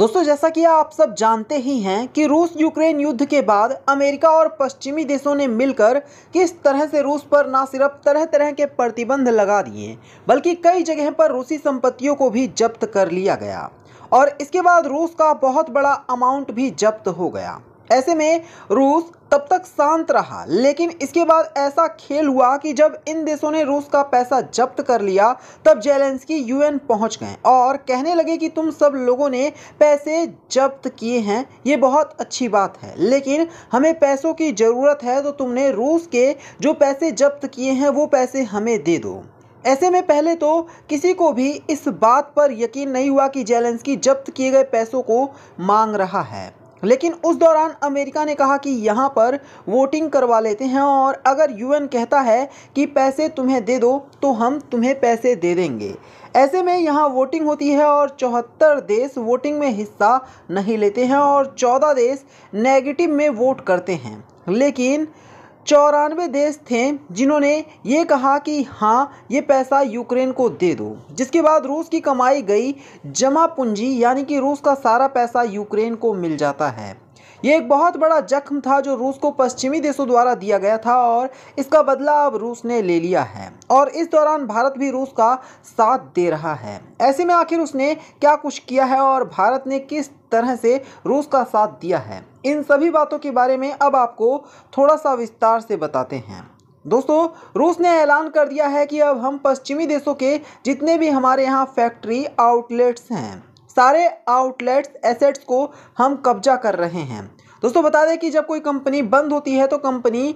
दोस्तों जैसा कि आप सब जानते ही हैं कि रूस यूक्रेन युद्ध के बाद अमेरिका और पश्चिमी देशों ने मिलकर किस तरह से रूस पर ना सिर्फ तरह तरह के प्रतिबंध लगा दिए बल्कि कई जगह पर रूसी संपत्तियों को भी जब्त कर लिया गया और इसके बाद रूस का बहुत बड़ा अमाउंट भी जब्त हो गया ऐसे में रूस तब तक शांत रहा लेकिन इसके बाद ऐसा खेल हुआ कि जब इन देशों ने रूस का पैसा जब्त कर लिया तब जेलेंस्की यूएन पहुंच गए और कहने लगे कि तुम सब लोगों ने पैसे जब्त किए हैं ये बहुत अच्छी बात है लेकिन हमें पैसों की ज़रूरत है तो तुमने रूस के जो पैसे जब्त किए हैं वो पैसे हमें दे दो ऐसे में पहले तो किसी को भी इस बात पर यकीन नहीं हुआ कि जेलेंस्की जब्त किए गए पैसों को मांग रहा है लेकिन उस दौरान अमेरिका ने कहा कि यहाँ पर वोटिंग करवा लेते हैं और अगर यूएन कहता है कि पैसे तुम्हें दे दो तो हम तुम्हें पैसे दे देंगे ऐसे में यहाँ वोटिंग होती है और चौहत्तर देश वोटिंग में हिस्सा नहीं लेते हैं और चौदह देश नेगेटिव में वोट करते हैं लेकिन चौरानवे देश थे जिन्होंने ये कहा कि हाँ ये पैसा यूक्रेन को दे दो जिसके बाद रूस की कमाई गई जमा पूंजी यानी कि रूस का सारा पैसा यूक्रेन को मिल जाता है ये एक बहुत बड़ा जख्म था जो रूस को पश्चिमी देशों द्वारा दिया गया था और इसका बदला अब रूस ने ले लिया है और इस दौरान भारत भी रूस का साथ दे रहा है ऐसे में आखिर उसने क्या कुछ किया है और भारत ने किस तरह से रूस का साथ दिया है इन सभी बातों के बारे में अब आपको थोड़ा सा विस्तार से बताते हैं दोस्तों रूस ने ऐलान कर दिया है कि अब हम पश्चिमी देशों के जितने भी हमारे यहाँ फैक्ट्री आउटलेट्स हैं सारे आउटलेट्स एसेट्स को हम कब्जा कर रहे हैं दोस्तों बता दें कि जब कोई कंपनी बंद होती है तो कंपनी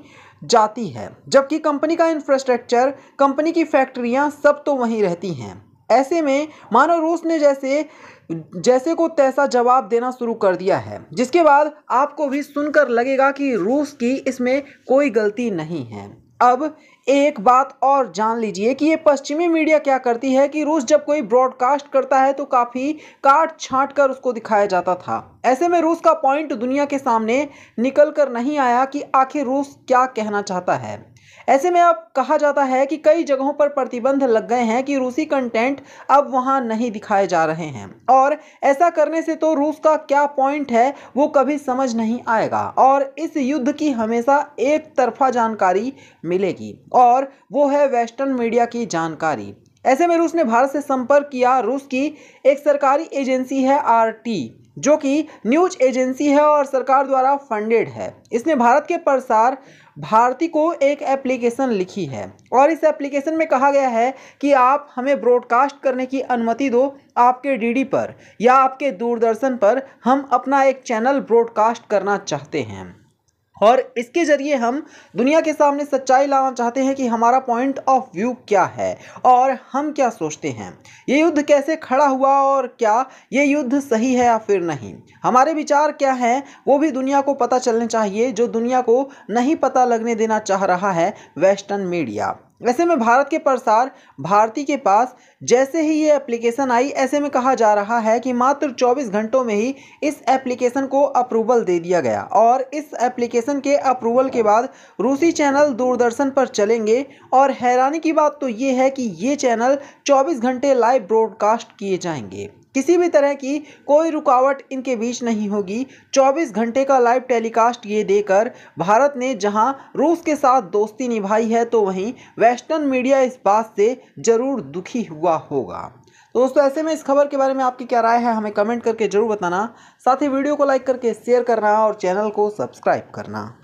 जाती है जबकि कंपनी का इंफ्रास्ट्रक्चर कंपनी की फैक्ट्रियाँ सब तो वहीं रहती हैं ऐसे में मानो रूस ने जैसे जैसे को तैसा जवाब देना शुरू कर दिया है जिसके बाद आपको भी सुनकर लगेगा कि रूस की इसमें कोई गलती नहीं है अब एक बात और जान लीजिए कि ये पश्चिमी मीडिया क्या करती है कि रूस जब कोई ब्रॉडकास्ट करता है तो काफ़ी काट छाँट कर उसको दिखाया जाता था ऐसे में रूस का पॉइंट दुनिया के सामने निकल कर नहीं आया कि आखिर रूस क्या कहना चाहता है ऐसे में अब कहा जाता है कि कई जगहों पर प्रतिबंध लग गए हैं कि रूसी कंटेंट अब वहाँ नहीं दिखाए जा रहे हैं और ऐसा करने से तो रूस का क्या पॉइंट है वो कभी समझ नहीं आएगा और इस युद्ध की हमेशा एक तरफा जानकारी मिलेगी और वो है वेस्टर्न मीडिया की जानकारी ऐसे में रूस ने भारत से संपर्क किया रूस की एक सरकारी एजेंसी है आरटी जो कि न्यूज एजेंसी है और सरकार द्वारा फंडेड है इसने भारत के प्रसार भारती को एक एप्लीकेशन लिखी है और इस एप्लीकेशन में कहा गया है कि आप हमें ब्रॉडकास्ट करने की अनुमति दो आपके डीडी पर या आपके दूरदर्शन पर हम अपना एक चैनल ब्रॉडकास्ट करना चाहते हैं और इसके ज़रिए हम दुनिया के सामने सच्चाई लाना चाहते हैं कि हमारा पॉइंट ऑफ व्यू क्या है और हम क्या सोचते हैं ये युद्ध कैसे खड़ा हुआ और क्या ये युद्ध सही है या फिर नहीं हमारे विचार क्या हैं वो भी दुनिया को पता चलने चाहिए जो दुनिया को नहीं पता लगने देना चाह रहा है वेस्टर्न मीडिया ऐसे में भारत के प्रसार भारती के पास जैसे ही ये एप्लीकेशन आई ऐसे में कहा जा रहा है कि मात्र 24 घंटों में ही इस एप्लीकेशन को अप्रूवल दे दिया गया और इस एप्लीकेशन के अप्रूवल के बाद रूसी चैनल दूरदर्शन पर चलेंगे और हैरानी की बात तो ये है कि ये चैनल 24 घंटे लाइव ब्रॉडकास्ट किए जाएंगे किसी भी तरह की कोई रुकावट इनके बीच नहीं होगी 24 घंटे का लाइव टेलीकास्ट ये देकर भारत ने जहां रूस के साथ दोस्ती निभाई है तो वहीं वेस्टर्न मीडिया इस बात से ज़रूर दुखी हुआ होगा तो दोस्तों ऐसे में इस खबर के बारे में आपकी क्या राय है हमें कमेंट करके ज़रूर बताना साथ ही वीडियो को लाइक करके शेयर करना और चैनल को सब्सक्राइब करना